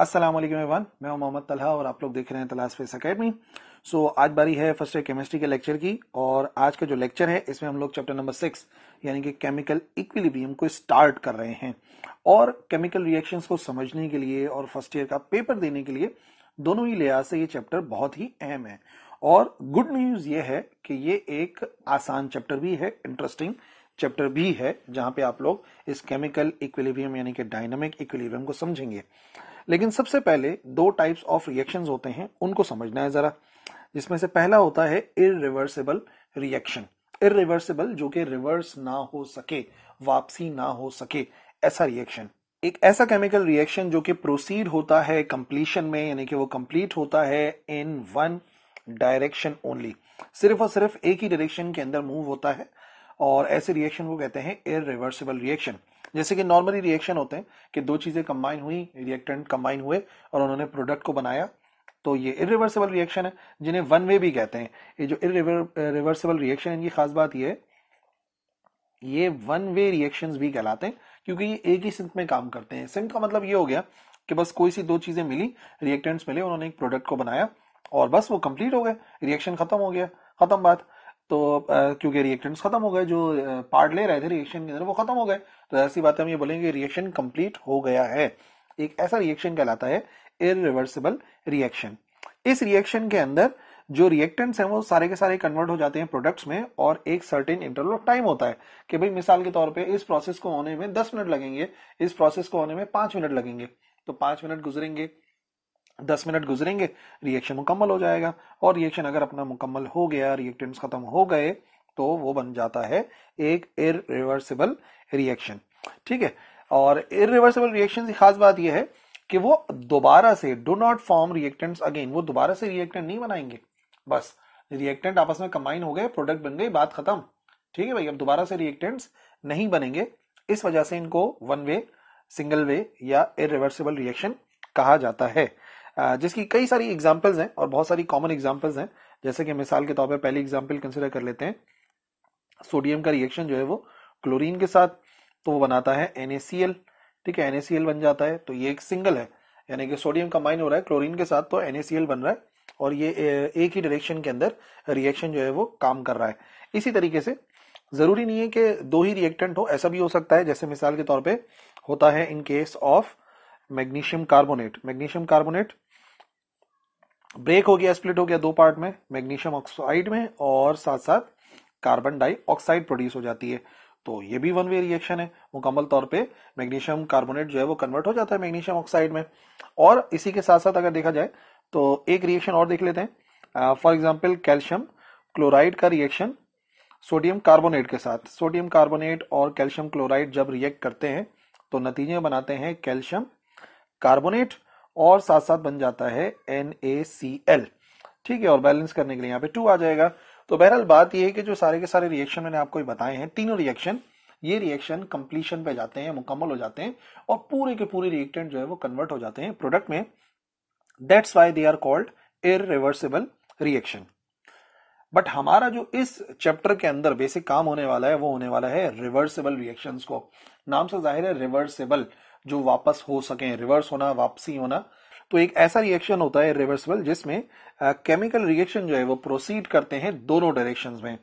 अस्सलाम वालेकुम एवरीवन मैं हूं मोहम्मद तलहा और आप लोग देख रहे हैं तलाश फेस अकेडमी सो आज बारी है फर्स्ट ईयर केमिस्ट्री के लेक्चर की और आज का जो लेक्चर है इसमें हम लोग चैप्टर नंबर सिक्स यानी कि केमिकल इक्विलिब्रियम को स्टार्ट कर रहे हैं और केमिकल रिएक्शंस को समझने के लिए और फर्स्ट ईयर का पेपर देने के लिए दोनों ही लिहाज से ये चैप्टर बहुत ही अहम है और गुड न्यूज ये है कि ये एक आसान चैप्टर भी है इंटरेस्टिंग चैप्टर भी है जहां पे आप लोग इस केमिकल इक्विलिब्रियम यानी कि डायनामिक इक्विलिब्रियम को समझेंगे लेकिन सबसे पहले दो टाइप्स ऑफ रिएक्शंस होते हैं उनको समझना है जरा जिसमें से पहला होता है इरिवर्सिबल रिएक्शन इरिवर्सिबल जो कि रिवर्स ना हो सके वापसी ना हो सके ऐसा रिएक्शन एक ऐसा केमिकल रिएक्शन जो कि प्रोसीड होता है कंप्लीशन में यानी कि वो कंप्लीट होता है इन वन डायरेक्शन ओनली सिर्फ और सिर्फ एक ही डायरेक्शन के अंदर मूव होता है और ऐसे रिएक्शन को कहते हैं इरिवर्सिबल रिएक्शन जैसे कि नॉर्मली रिएक्शन होते हैं कि दो चीजें कंबाइन हुई रिएक्टेंट कंबाइन हुए और उन्होंने प्रोडक्ट को बनाया तो ये इरिवर्सिबल रिएक्शन है जिन्हें वन वे भी कहते हैं ये जो इरिवर्सिबल रिएक्शन इनकी खास बात यह है ये वन वे रिएक्शन भी कहलाते हैं क्योंकि ये एक ही सिंथ में काम करते हैं सिंथ का मतलब ये हो गया कि बस कोई सी दो चीजें मिली रिएक्टेंट्स मिले उन्होंने एक प्रोडक्ट को बनाया और बस वो कंप्लीट हो गए रिएक्शन खत्म हो गया खत्म बात तो क्योंकि रिएक्टेंट्स खत्म हो गए जो पार्ट ले रहे थे रिएक्शन के अंदर वो खत्म हो गए तो ऐसी बात हम ये बोलेंगे रिएक्शन कंप्लीट हो गया है एक ऐसा रिएक्शन कहलाता है इरिवर्सिबल रिएक्शन इस रिएक्शन के अंदर जो रिएक्टेंट्स हैं वो सारे के सारे कन्वर्ट हो जाते हैं प्रोडक्ट्स में और एक सर्टेन इंटरवल ऑफ टाइम होता है कि भाई मिसाल के तौर पे इस प्रोसेस को होने में दस मिनट लगेंगे इस प्रोसेस को होने में पांच मिनट लगेंगे तो पांच मिनट गुजरेंगे दस मिनट गुजरेंगे रिएक्शन मुकम्मल हो जाएगा और रिएक्शन अगर अपना मुकम्मल हो गया रिएक्टेंट्स खत्म हो गए तो वो बन जाता है एक इिवर्सिबल रिएक्शन ठीक है और इिवर्सिबल रिएक्शन की खास बात यह है कि वो दोबारा से do not form reactants again वो दोबारा से रिएक्टेंट नहीं बनाएंगे बस रिएक्टेंट आपस में कंबाइन हो गए प्रोडक्ट बन गई बात खत्म ठीक है भाई अब दोबारा से रिएक्टेंट्स नहीं बनेंगे इस वजह से इनको वन वे सिंगल वे या रिवर्सिबल रिएक्शन कहा जाता है जिसकी कई सारी एग्जाम्पल्स हैं और बहुत सारी कॉमन एग्जाम्पल्स हैं जैसे कि मिसाल के तौर पर पहली एग्जाम्पल कंसिडर कर लेते हैं सोडियम का रिएक्शन जो है वो क्लोरीन के साथ तो वो बनाता है एन ठीक है एनएसीएल बन जाता है तो ये एक सिंगल है यानी कि सोडियम कंबाइन हो रहा है क्लोरीन के साथ तो एनएसीएल बन रहा है और ये एक ही डायरेक्शन के अंदर रिएक्शन जो है वो काम कर रहा है इसी तरीके से जरूरी नहीं है कि दो ही रिएक्टेंट हो ऐसा भी हो सकता है जैसे मिसाल के तौर पे होता है in case of magnesium carbonate magnesium carbonate break हो गया स्प्लिट हो गया दो पार्ट में मैग्नीशियम ऑक्साइड में और साथ साथ कार्बन डाइऑक्साइड प्रोड्यूस हो जाती है तो ये भी वन वे रिएक्शन है मुकम्मल तौर पे मैग्नीशियम कार्बोनेट जो है वो कन्वर्ट हो जाता है मैग्नीशियम ऑक्साइड में और इसी के साथ साथ अगर देखा जाए तो एक रिएक्शन और देख लेते हैं फॉर एग्जाम्पल कैल्शियम क्लोराइड का रिएक्शन सोडियम कार्बोनेट के साथ सोडियम कार्बोनेट और कैल्शियम क्लोराइड जब रिएक्ट करते हैं तो नतीजे बनाते हैं कैल्शियम कार्बोनेट और साथ साथ बन जाता है एन ठीक है और बैलेंस करने के लिए यहाँ पे टू आ जाएगा तो बहरहाल बात यह है कि जो सारे के सारे रिएक्शन मैंने आपको बताए हैं तीनों रिएक्शन ये रिएक्शन कंप्लीशन पे जाते हैं मुकम्मल हो जाते हैं और पूरे के पूरे रिएक्टेंट जो है वो कन्वर्ट हो जाते हैं प्रोडक्ट में that's why they are called irreversible reaction but हमारा जो इस चैप्टर के अंदर बेसिक काम होने वाला है वो होने वाला है रिवर्सिबल रिएक्शन को नाम से जाहिर है रिवर्सिबल जो वापस हो सके रिवर्स होना वापसी होना तो एक ऐसा रिएक्शन होता है रिवर्सिबल जिसमें केमिकल रिएक्शन जो है वो प्रोसीड करते हैं दोनों डायरेक्शंस में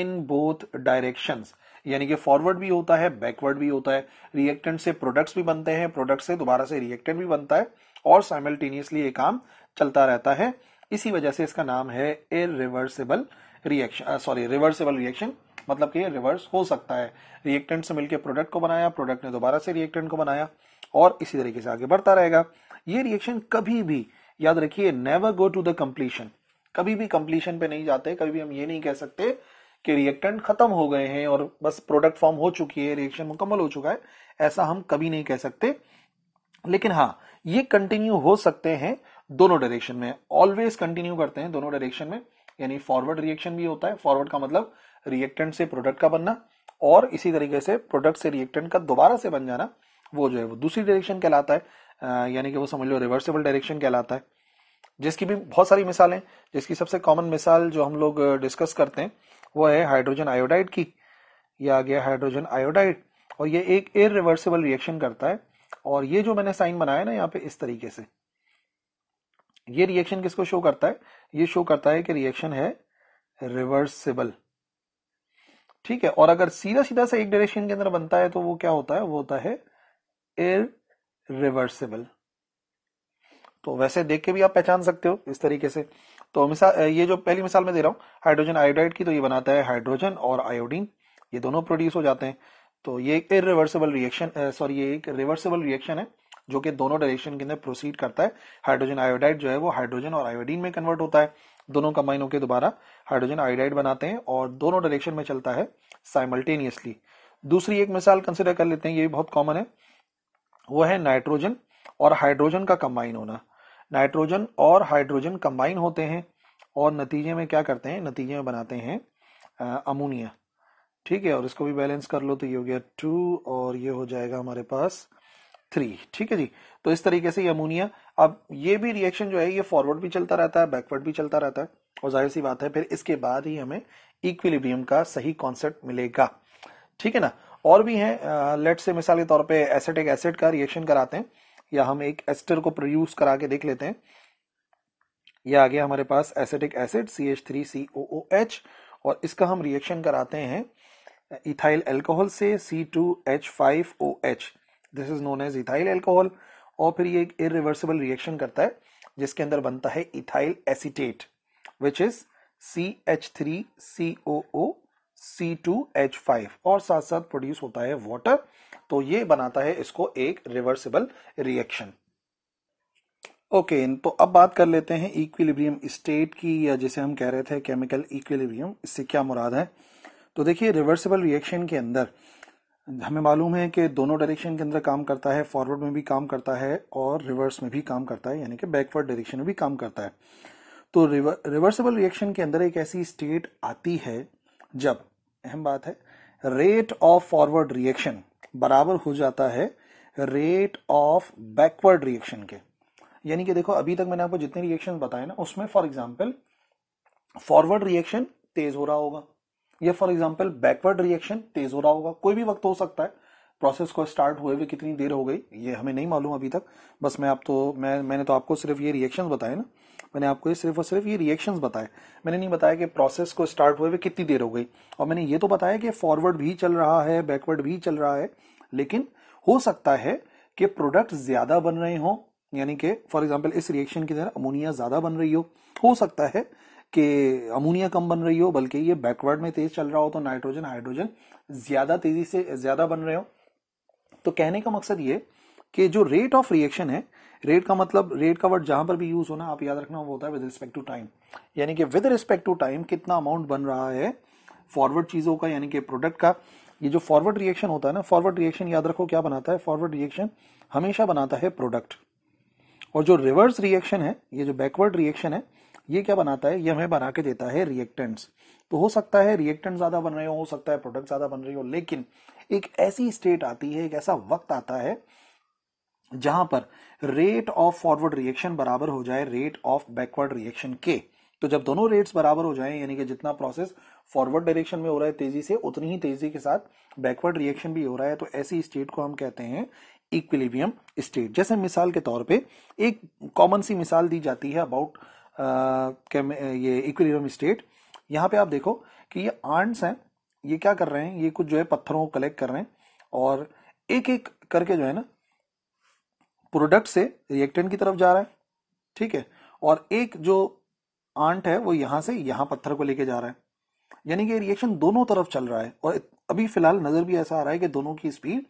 इन बोथ डायरेक्शंस यानी कि फॉरवर्ड भी होता है बैकवर्ड भी होता है रिएक्टेंट से प्रोडक्ट्स भी बनते हैं प्रोडक्ट से दोबारा से रिएक्टेंट भी बनता है और साइमल्टेनियसली ये काम चलता रहता है इसी वजह से इसका नाम है irreversible reaction sorry reversible reaction मतलब कि रिवर्स हो सकता है रिएक्टेंट से मिलकर प्रोडक्ट को बनाया प्रोडक्ट ने दोबारा से रिएक्टेंट को बनाया और इसी तरीके से आगे बढ़ता रहेगा ये रिएक्शन कभी भी याद रखिए never go to the completion कभी भी कंप्लीशन पे नहीं जाते कभी भी हम ये नहीं कह सकते कि रिएक्टेंट खत्म हो गए हैं और बस प्रोडक्ट फॉर्म हो चुकी है रिएक्शन मुकम्मल हो चुका है ऐसा हम कभी नहीं कह सकते लेकिन हाँ ये कंटिन्यू हो सकते हैं दोनों डायरेक्शन में ऑलवेज कंटिन्यू करते हैं दोनों डायरेक्शन में यानी फॉरवर्ड रिएक्शन भी होता है फॉरवर्ड का मतलब रिएक्टेंट से प्रोडक्ट का बनना और इसी तरीके से प्रोडक्ट से रिएक्टेंट का दोबारा से बन जाना वो जो है वो दूसरी डायरेक्शन कहलाता है यानी कि वो समझ लो रिवर्सिबल डायरेक्शन कहलाता है जिसकी भी बहुत सारी मिसालें जिसकी सबसे कॉमन मिसाल जो हम लोग डिस्कस करते हैं वो है हाइड्रोजन आयोडाइड की यह आ गया हाइड्रोजन आयोडाइड और ये एक एयर रिवर्सिबल रिएक्शन करता है और ये जो मैंने साइन बनाया ना यहाँ पे इस तरीके से ये रिएक्शन किसको शो करता है ये शो करता है कि रिएक्शन है रिवर्सिबल ठीक है और अगर सीधा सीधा सा एक डायरेक्शन के अंदर बनता है तो वो क्या होता है वो होता है एर रिवर्सिबल तो वैसे देख के भी आप पहचान सकते हो इस तरीके से तो मिसाल ये जो पहली मिसाल मैं दे रहा हूँ हाइड्रोजन आयोडाइड की तो ये बनाता है हाइड्रोजन और आयोडीन ये दोनों प्रोड्यूस हो जाते हैं तो ये एक इरिवर्सिबल रिएक्शन सॉरी ये एक रिवर्सिबल रिएक्शन है जो कि दोनों डायरेक्शन के अंदर प्रोसीड करता है हाइड्रोजन आयोडाइड जो है वो हाइड्रोजन और आयोडीन में कन्वर्ट होता है दोनों कंबाइन होकर दोबारा हाइड्रोजन आयोडाइड बनाते हैं और दोनों डायरेक्शन में चलता है साइमल्टेनियसली दूसरी एक मिसाल कंसिडर कर लेते हैं ये भी बहुत कॉमन है वो है नाइट्रोजन और हाइड्रोजन का कंबाइन होना नाइट्रोजन और हाइड्रोजन कंबाइन होते हैं और नतीजे में क्या करते हैं नतीजे में बनाते हैं अमोनिया ठीक है और इसको भी बैलेंस कर लो तो ये हो गया टू और ये हो जाएगा हमारे पास थ्री ठीक है जी तो इस तरीके से अमोनिया अब ये भी रिएक्शन जो है ये फॉरवर्ड भी चलता रहता है बैकवर्ड भी चलता रहता है और जाहिर सी बात है फिर इसके बाद ही हमें इक्विलिब्रियम का सही कॉन्सेप्ट मिलेगा ठीक है ना और भी है लेट से मिसाल के तौर पे एसेटिक एसिड का रिएक्शन कराते हैं या हम एक एस्टर को प्रोड्यूस करा के देख लेते हैं यह आ गया हमारे पास acetic acid C H three C O O H और इसका हम रिएक्शन कराते हैं इथाइल एल्कोहल से C two H five O H this is known as ethyl alcohol और फिर ये एक रिवर्सिबल रिएक्शन करता है जिसके अंदर बनता है ethyl acetate which is C H three C O O C two H five और साथ साथ प्रोड्यूस होता है वाटर तो ये बनाता है इसको एक रिवर्सिबल रिएक्शन ओके okay, तो अब बात कर लेते हैं इक्विलिब्रियम स्टेट की या जिसे हम कह रहे थे केमिकल इक्विलिब्रियम इससे क्या मुराद है तो देखिए रिवर्सिबल रिएक्शन के अंदर हमें मालूम है कि दोनों डायरेक्शन के अंदर काम करता है फॉरवर्ड में भी काम करता है और रिवर्स में भी काम करता है यानी कि बैकवर्ड डायरेक्शन में भी काम करता है तो रिवर, रिवर्सिबल रिएक्शन के अंदर एक ऐसी स्टेट आती है जब अहम बात है रेट ऑफ फॉरवर्ड रिएक्शन बराबर हो जाता है रेट ऑफ बैकवर्ड रिएक्शन के यानी कि देखो अभी तक मैंने आपको जितने रिएक्शन बताए ना उसमें फॉर एग्जाम्पल फॉरवर्ड रिएक्शन तेज हो रहा होगा ये फॉर एग्जाम्पल बैकवर्ड रिएक्शन तेज हो रहा होगा कोई भी वक्त हो सकता है प्रोसेस को स्टार्ट हुए हुए कितनी देर हो गई ये हमें नहीं मालूम अभी तक बस मैं आप तो मैं मैंने तो आपको सिर्फ ये रिएक्शंस बताए ना मैंने आपको ये सिर्फ और सिर्फ ये रिएक्शंस बताए मैंने नहीं बताया कि प्रोसेस को स्टार्ट हुए हुए कितनी देर हो गई और मैंने ये तो बताया कि फॉरवर्ड भी चल रहा है बैकवर्ड भी चल रहा है लेकिन हो सकता है कि प्रोडक्ट ज्यादा बन रहे हों यानी कि फॉर एग्जाम्पल इस रिएक्शन की तरह अमोनिया ज्यादा बन रही हो हो सकता है कि अमोनिया कम बन रही हो बल्कि ये बैकवर्ड में तेज चल रहा हो तो नाइट्रोजन हाइड्रोजन ज्यादा तेजी से ज्यादा बन रहे हो तो कहने का मकसद ये कि जो रेट ऑफ रिएक्शन है रेट का मतलब रेट का वर्ड जहां पर भी यूज होना आप याद रखना वो होता है विद रिस्पेक्ट टू टाइम यानी कि विद रिस्पेक्ट टू टाइम कितना अमाउंट बन रहा है फॉरवर्ड चीजों का यानी कि प्रोडक्ट का ये जो फॉरवर्ड रिएक्शन होता है ना फॉरवर्ड रिएक्शन याद रखो क्या बनाता है फॉरवर्ड रिएक्शन हमेशा बनाता है प्रोडक्ट और जो रिवर्स रिएक्शन है ये जो बैकवर्ड रिएक्शन है ये क्या बनाता है ये हमें बना के देता है रिएक्टेंट्स तो हो सकता है रिएक्टेंट ज्यादा बन रहे हो सकता है प्रोडक्ट ज्यादा बन रही हो लेकिन एक ऐसी स्टेट आती है एक ऐसा वक्त आता है जहां पर रेट ऑफ फॉरवर्ड रिएक्शन बराबर हो जाए रेट ऑफ बैकवर्ड रिएक्शन के तो जब दोनों रेट्स बराबर हो जाएं यानी कि जितना प्रोसेस फॉरवर्ड डायरेक्शन में हो रहा है तेजी से उतनी ही तेजी के साथ बैकवर्ड रिएक्शन भी हो रहा है तो ऐसी स्टेट को हम कहते हैं इक्विलिबियम स्टेट जैसे मिसाल के तौर पे एक कॉमन सी मिसाल दी जाती है अबाउट ये इक्विलिब्रियम स्टेट यहाँ पे आप देखो कि ये आर्ट्स हैं ये क्या कर रहे हैं ये कुछ जो है पत्थरों को कलेक्ट कर रहे हैं और एक एक करके जो है ना प्रोडक्ट से रिएक्टेंट की तरफ जा रहा है ठीक है और एक जो आंट है वो यहां से यहां पत्थर को लेके जा रहा है यानी कि रिएक्शन दोनों तरफ चल रहा है और अभी फिलहाल नजर भी ऐसा आ रहा है कि दोनों की स्पीड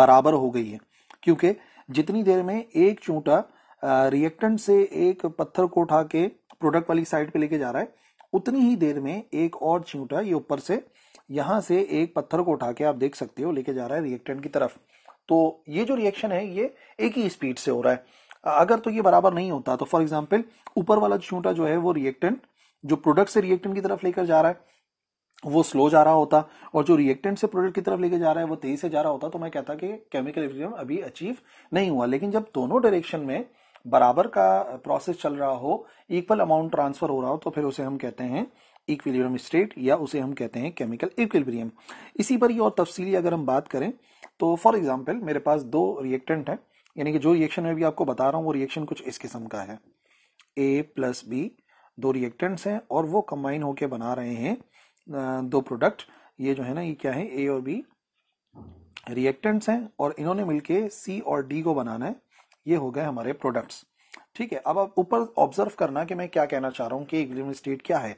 बराबर हो गई है क्योंकि जितनी देर में एक चूंटा रिएक्टेंट से एक पत्थर को उठा के प्रोडक्ट वाली साइड पे लेके जा रहा है उतनी ही देर में एक और छींटा ये ऊपर से यहां से एक पत्थर को उठा के आप देख सकते हो लेके जा रहा है रिएक्टेंट की तरफ तो ये जो रिएक्शन है ये एक ही स्पीड से हो रहा है अगर तो ये बराबर नहीं होता तो फॉर एग्जाम्पल ऊपर वाला छूटा जो है वो रिएक्टेंट जो प्रोडक्ट से रिएक्टेंट की तरफ लेकर जा रहा है वो स्लो जा रहा होता और जो रिएक्टेंट से प्रोडक्ट की तरफ लेके जा रहा है वो तेजी से जा रहा होता तो मैं कहता कि केमिकल इक्विलिब्रियम अभी अचीव नहीं हुआ लेकिन जब दोनों डायरेक्शन में बराबर का प्रोसेस चल रहा हो इक्वल अमाउंट ट्रांसफर हो रहा हो तो फिर उसे हम कहते हैं इक्विलिब्रियम स्टेट या उसे हम कहते हैं केमिकल इक्विलिब्रियम इसी पर ये और तफसीली अगर हम बात करें तो फॉर एग्जाम्पल मेरे पास दो रिएक्टेंट है यानी कि जो रिएक्शन में भी आपको बता रहा हूँ वो रिएक्शन कुछ इस किस्म का है ए प्लस बी दो रिएक्टेंट्स हैं और वो कंबाइन होकर बना रहे हैं दो प्रोडक्ट ये जो है ना ये क्या है ए और बी रिएक्टेंट्स हैं और इन्होंने मिलके सी और डी को बनाना है ये हो गए हमारे प्रोडक्ट्स ठीक है अब आप ऊपर ऑब्जर्व करना कि मैं क्या कहना चाह रहा हूँ कि इक्विलिब्रियम स्टेट क्या है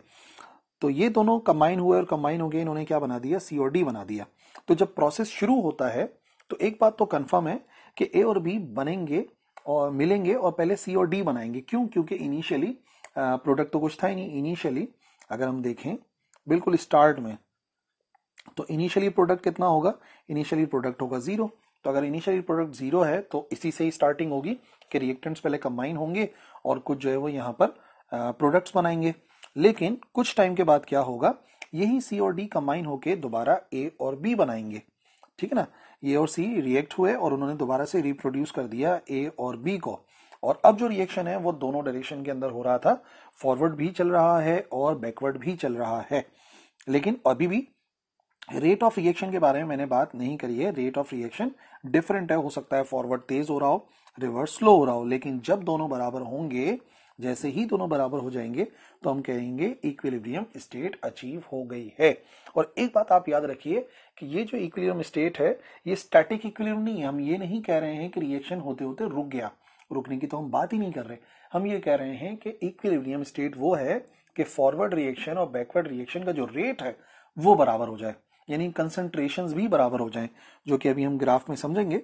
तो ये दोनों कंबाइन हुए और कंबाइन हो गए इन्होंने क्या बना दिया सी और डी बना दिया तो जब प्रोसेस शुरू होता है तो एक बात तो कंफर्म है कि ए और बी बनेंगे और मिलेंगे और पहले सी और डी बनाएंगे क्यों क्योंकि इनिशियली प्रोडक्ट तो कुछ था ही नहीं इनिशियली अगर हम देखें बिल्कुल स्टार्ट में तो इनिशियली प्रोडक्ट कितना होगा इनिशियली प्रोडक्ट होगा जीरो तो अगर इनिशियल प्रोडक्ट जीरो है तो इसी से ही स्टार्टिंग होगी कि रिएक्टेंट्स पहले कंबाइन होंगे और कुछ जो है वो यहाँ पर प्रोडक्ट्स बनाएंगे लेकिन कुछ टाइम के बाद क्या होगा यही सी और डी कंबाइन होके दोबारा ए और बी बनाएंगे ठीक है ना ए और सी रिएक्ट हुए और उन्होंने दोबारा से रिप्रोड्यूस कर दिया ए और बी को और अब जो रिएक्शन है वो दोनों डायरेक्शन के अंदर हो रहा था फॉरवर्ड भी चल रहा है और बैकवर्ड भी चल रहा है लेकिन अभी भी रेट ऑफ रिएक्शन के बारे में मैंने बात नहीं करी है रेट ऑफ रिएक्शन डिफरेंट है हो सकता है फॉरवर्ड तेज हो रहा हो रिवर्स स्लो हो रहा हो लेकिन जब दोनों बराबर होंगे जैसे ही दोनों बराबर हो जाएंगे तो हम कहेंगे इक्विलिब्रियम स्टेट अचीव हो गई है और एक बात आप याद रखिए कि ये जो इक्विलिब्रियम स्टेट है ये स्टैटिक इक्विलिब्रियम नहीं है हम ये नहीं कह रहे हैं कि रिएक्शन होते होते रुक गया रुकने की तो हम बात ही नहीं कर रहे हम ये कह रहे हैं कि इक्विलिब्रियम स्टेट वो है कि फॉरवर्ड रिएक्शन और बैकवर्ड रिएक्शन का जो रेट है वो बराबर हो जाए यानी कंसंट्रेशन भी बराबर हो जाए जो कि अभी हम ग्राफ में समझेंगे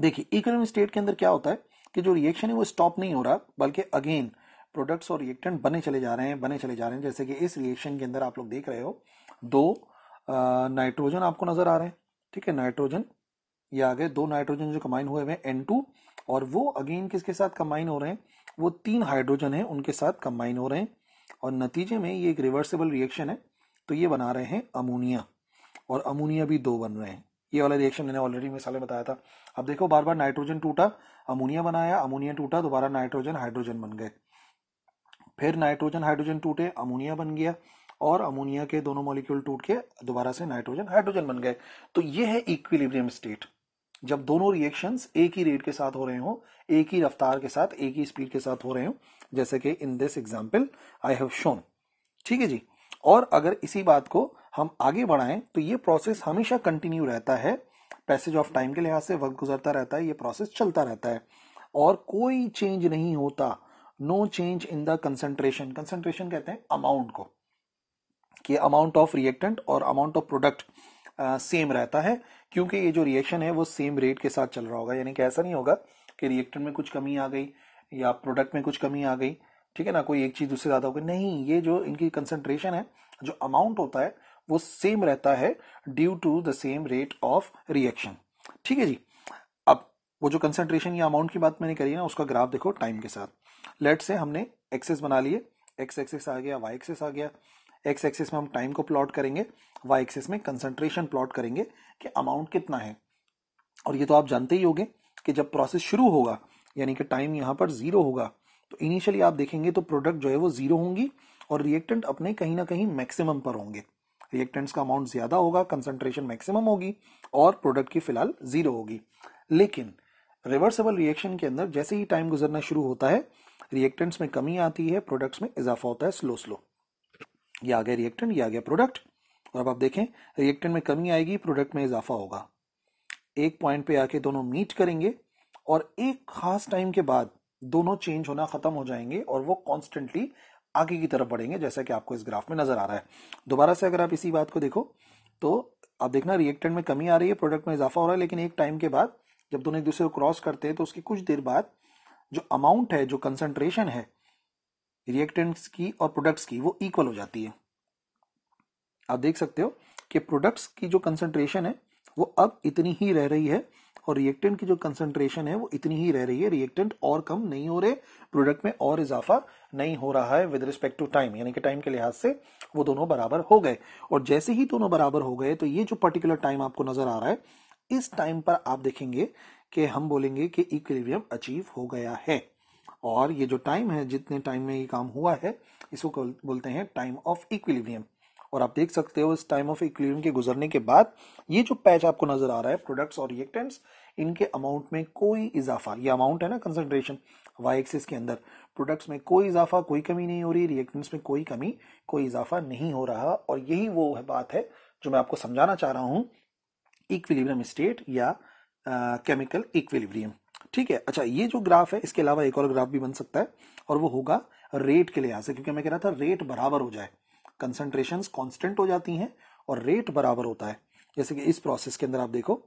देखिए इकोनॉमिक स्टेट के अंदर क्या होता है कि जो रिएक्शन है वो स्टॉप नहीं हो रहा बल्कि अगेन प्रोडक्ट्स और रिएक्टेंट बने चले जा रहे हैं बने चले जा रहे हैं जैसे कि इस रिएक्शन के अंदर आप लोग देख रहे हो दो नाइट्रोजन आपको नजर आ रहे हैं ठीक है नाइट्रोजन ये आ गए दो नाइट्रोजन जो कंबाइन हुए हुए हैं एन टू और वो अगेन किसके साथ कंबाइन हो रहे हैं वो तीन हाइड्रोजन है उनके साथ कंबाइन हो रहे हैं और नतीजे में ये एक रिवर्सिबल रिएक्शन है तो ये बना रहे हैं अमोनिया और अमोनिया भी दो बन रहे हैं ये वाला रिएक्शन मैंने ऑलरेडी मिसाले बताया था अब देखो बार बार नाइट्रोजन टूटा अमोनिया बनाया अमोनिया टूटा दोबारा नाइट्रोजन हाइड्रोजन बन गए फिर नाइट्रोजन हाइड्रोजन टूटे अमोनिया बन गया और अमोनिया के दोनों मॉलिक्यूल टूट के दोबारा से नाइट्रोजन हाइड्रोजन बन गए तो ये है इक्विलिब्रियम स्टेट जब दोनों रिएक्शंस एक ही रेट के साथ हो रहे हो एक ही रफ्तार के साथ एक ही स्पीड के साथ हो रहे हो जैसे कि in this example I have shown ठीक है जी और अगर इसी बात को हम आगे बढ़ाएं तो ये प्रोसेस हमेशा कंटिन्यू रहता है पैसेज ऑफ टाइम के लिहाज से वक्त गुजरता रहता है ये प्रोसेस चलता रहता है और कोई चेंज नहीं होता no change in the concentration concentration कहते हैं अमाउंट को कि अमाउंट ऑफ रिएक्टेंट और अमाउंट ऑफ प्रोडक्ट सेम रहता है क्योंकि ये जो रिएक्शन है वो सेम रेट के साथ चल रहा होगा यानी कि ऐसा नहीं होगा कि रिएक्टेंट में कुछ कमी आ गई या प्रोडक्ट में कुछ कमी आ गई ठीक है ना कोई एक चीज दूसरे ज्यादा होगी नहीं ये जो इनकी कंसनट्रेशन है जो अमाउंट होता है वो सेम रहता है due to the same rate of reaction ठीक है जी अब वो जो कंसेंट्रेशन या अमाउंट की बात मैंने करी ना उसका ग्राफ देखो टाइम के साथ लेट से हमने एक्सेस बना लिए एक्स एक्सेस आ गया वाई एक्सेस आ गया एक्स एक्सेस में हम टाइम को प्लॉट करेंगे वाई एक्सेस में कंसेंट्रेशन प्लॉट करेंगे कि अमाउंट कितना है और ये तो आप जानते ही होंगे कि जब प्रोसेस शुरू होगा यानी कि टाइम यहाँ पर जीरो होगा तो इनिशियली आप देखेंगे तो प्रोडक्ट जो है वो जीरो होंगी और रिएक्टेंट अपने कहीं ना कहीं मैक्सिमम पर होंगे रिएक्टेंट्स का अमाउंट ज्यादा होगा कंसंट्रेशन मैक्सिमम होगी और प्रोडक्ट की फिलहाल जीरो होगी लेकिन रिवर्सेबल रिएक्शन के अंदर जैसे ही टाइम गुजरना शुरू होता है रिएक्टेंट्स में कमी आती है प्रोडक्ट्स में इजाफा होता है स्लो स्लो ये आ गया रिएक्टेंट ये आ गया प्रोडक्ट और अब आप देखें रिएक्टेंट में कमी आएगी प्रोडक्ट में इजाफा होगा एक पॉइंट पे आके दोनों मीट करेंगे और एक खास टाइम के बाद दोनों चेंज होना खत्म हो जाएंगे और वो कॉन्स्टेंटली आगे की तरफ बढ़ेंगे जैसा कि आपको इस ग्राफ में नजर आ रहा है दोबारा से अगर आप इसी बात को देखो तो आप देखना रिएक्टेंट में कमी आ रही है प्रोडक्ट में इजाफा हो रहा है लेकिन एक टाइम के बाद जब दोनों एक दूसरे को क्रॉस करते हैं तो उसकी कुछ देर बाद जो अमाउंट है जो कंसंट्रेशन है रिएक्टेंट्स की और प्रोडक्ट्स की वो इक्वल हो जाती है आप देख सकते हो कि प्रोडक्ट्स की जो कंसंट्रेशन है वो अब इतनी ही रह रही है और रिएक्टेंट की जो कंसेंट्रेशन है वो इतनी ही रह रही है रिएक्टेंट और कम नहीं हो रहे प्रोडक्ट में और इजाफा नहीं हो रहा है विद रिस्पेक्ट टू टाइम यानी कि टाइम के लिहाज से वो दोनों बराबर हो गए और जैसे ही दोनों बराबर हो गए तो ये जो पर्टिकुलर टाइम आपको नजर आ रहा है इस टाइम पर आप देखेंगे कि हम बोलेंगे कि इक्विलिब्रियम अचीव हो गया है और ये जो टाइम है जितने टाइम में ये काम हुआ है इसको बोलते हैं टाइम ऑफ इक्विलिब्रियम और आप देख सकते हो इस टाइम ऑफ इक्विलिब्रियम के गुजरने के बाद ये जो पैच आपको नजर आ रहा है प्रोडक्ट्स और रिएक्टेंट्स इनके अमाउंट में कोई इजाफा ये अमाउंट है ना कंसनट्रेशन वाई एक्सिस के अंदर प्रोडक्ट्स में कोई इजाफा कोई कमी नहीं हो रही रिएक्टेंट्स में कोई कमी कोई इजाफा नहीं हो रहा और यही वो है बात है जो मैं आपको समझाना चाह रहा हूँ इक्विलिब्रियम स्टेट या केमिकल इक्विलिब्रियम ठीक है अच्छा ये जो ग्राफ है इसके अलावा एक और ग्राफ भी बन सकता है और वो होगा रेट के लिहाज से क्योंकि मैं कह रहा था रेट बराबर हो जाए कंसंट्रेशन कॉन्स्टेंट हो जाती हैं और रेट बराबर होता है जैसे कि इस प्रोसेस के अंदर आप देखो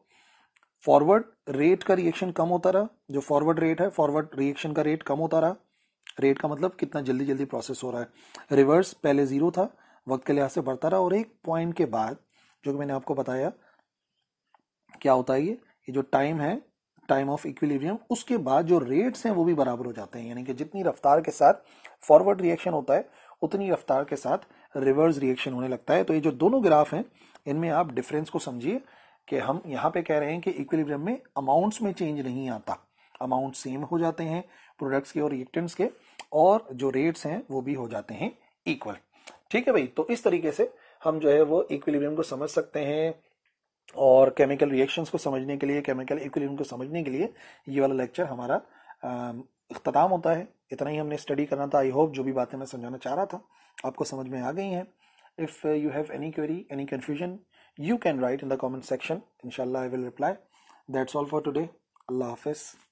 फॉरवर्ड रेट का रिएक्शन कम होता रहा जो फॉरवर्ड रेट है फॉरवर्ड रिएक्शन का रेट कम होता रहा रेट का मतलब कितना जल्दी जल्दी प्रोसेस हो रहा है रिवर्स पहले जीरो था वक्त के लिहाज से बढ़ता रहा और एक पॉइंट के बाद जो कि मैंने आपको बताया क्या होता है ये ये जो टाइम है टाइम ऑफ इक्विलिब्रियम उसके बाद जो रेट्स हैं वो भी बराबर हो जाते हैं यानी कि जितनी रफ्तार के साथ फॉरवर्ड रिएक्शन होता है उतनी रफ्तार के साथ रिवर्स रिएक्शन होने लगता है तो ये जो दोनों ग्राफ हैं इनमें आप डिफरेंस को समझिए कि हम यहाँ पे कह रहे हैं कि इक्विलिब्रियम में अमाउंट्स में चेंज नहीं आता अमाउंट सेम हो जाते हैं प्रोडक्ट्स के और रिएक्टेंट्स के और जो रेट्स हैं वो भी हो जाते हैं इक्वल ठीक है भाई तो इस तरीके से हम जो है वो इक्विलिब्रियम को समझ सकते हैं और केमिकल रिएक्शंस को समझने के लिए केमिकल इक्विलिब्रियम को समझने के लिए ये वाला लेक्चर हमारा अख्ताम होता है इतना ही हमने स्टडी करना था आई होप जो भी बातें मैं समझाना चाह रहा था आपको समझ में आ गई हैं if you have any query any confusion you can write in the comment section इनशाला I will reply that's all for today अल्लाह हाफिज़